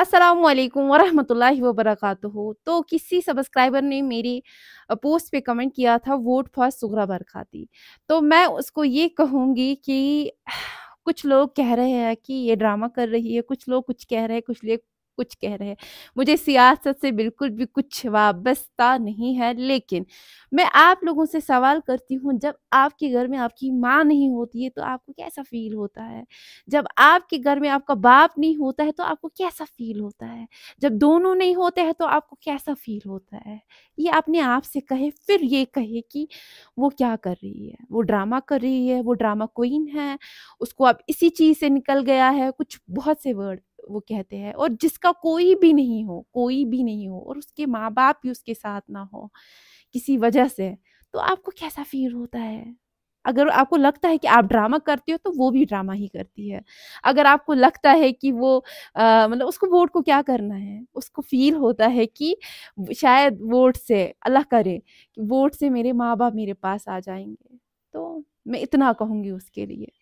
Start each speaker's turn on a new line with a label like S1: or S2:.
S1: असलकम वरहमल वबरक तो किसी सब्सक्राइबर ने मेरी पोस्ट पे कमेंट किया था वोट फॉर सुगरा बरखाती तो मैं उसको ये कहूँगी कि कुछ लोग कह रहे हैं कि ये ड्रामा कर रही है कुछ लोग कुछ कह रहे हैं कुछ लोग कुछ कह रहे हैं मुझे सियासत से बिल्कुल भी कुछ वाबस्ता नहीं है लेकिन मैं आप लोगों से सवाल करती हूँ जब आपके घर में आपकी माँ नहीं होती है तो आपको कैसा फील होता है जब आपके घर में आपका बाप नहीं होता है तो आपको कैसा फील होता है जब दोनों नहीं होते हैं तो आपको कैसा फील होता है ये अपने आप से कहे फिर ये कहे कि वो क्या कर रही है वो ड्रामा कर रही है वो ड्रामा क्वीन है उसको अब इसी चीज़ से निकल गया है कुछ बहुत से वर्ड वो कहते हैं और जिसका कोई भी नहीं हो कोई भी नहीं हो और उसके माँ बाप भी उसके साथ ना हो किसी वजह से तो आपको कैसा फील होता है अगर आपको लगता है कि आप ड्रामा करते हो तो वो भी ड्रामा ही करती है अगर आपको लगता है कि वो मतलब उसको वोट को क्या करना है उसको फील होता है कि शायद वोट से अल्लाह करे कि वोट से मेरे माँ बाप मेरे पास आ जाएंगे तो मैं इतना कहूँगी उसके लिए